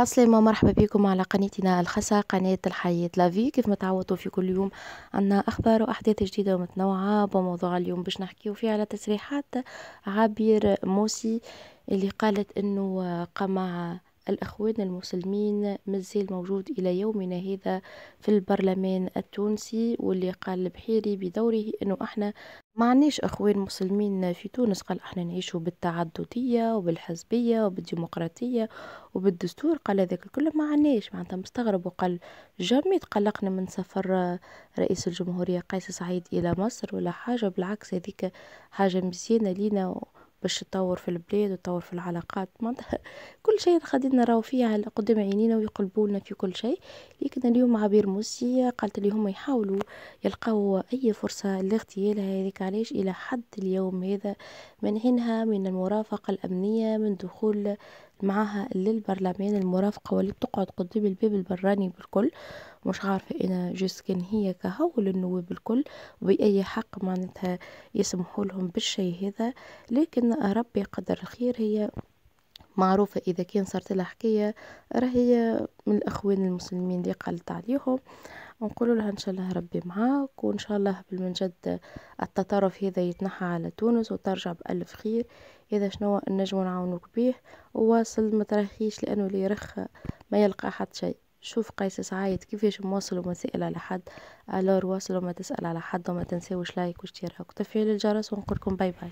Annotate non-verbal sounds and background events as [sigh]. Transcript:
السلام مرحبا بكم على قناتنا الخاصة قناة الحياة لافي كيف ما تعودتوا في كل يوم عنا أخبار وأحداث جديدة ومتنوعة بموضوع اليوم باش نحكيو فيه على تصريحات عابر موسي اللي قالت أنه قمع الأخوان المسلمين مازال موجود إلى يومنا هذا في البرلمان التونسي واللي قال البحيري بدوره أنه احنا ما عنيش أخوان مسلمين في تونس قال احنا نعيشوا بالتعددية وبالحزبية وبالديمقراطية وبالدستور قال ذاك الكل ما عناش معناتها مستغرب وقال جامي تقلقنا من سفر رئيس الجمهورية قيس سعيد إلى مصر ولا حاجة بالعكس هذيك حاجة مزيانة لينا باش تطور في البلاد وتطور في العلاقات معناتها [laughs] كل شيء غادي نراو فيه قدام عينينا ويقلبوا لنا في كل شيء لكن اليوم عبير موسي قالت لي هما يحاولوا يلقاو اي فرصه لاغتيالها هذيك علاش الى حد اليوم هذا منعينها من المرافقه الامنيه من دخول معها للبرلمان المرافقه واللي تقعد قدام الباب البراني بالكل مش عارفة أنا جوست كان هي كهو للنواب الكل بأي حق معناتها يسمحوا لهم بالشيء هذا لكن ربي قدر الخير هي معروفة إذا كان صارت لها حكاية راهي من الأخوان المسلمين اللي قالت عليهم ونقول لها إن شاء الله ربي معاك وإن شاء الله بالمنجد التطرف هذا يتنحى على تونس وترجع بألف خير إذا شنو النجم نعاونوك بيه وواصل ما ترخيش لأنه اللي يرخى ما يلقى حد شيء شوف قيس سعيد كيفاش موصل مسائل على حد الور واصل ما تسأل على حد وما تنساوش لايك واشتراك وتفعيل الجرس ونقولكم باي باي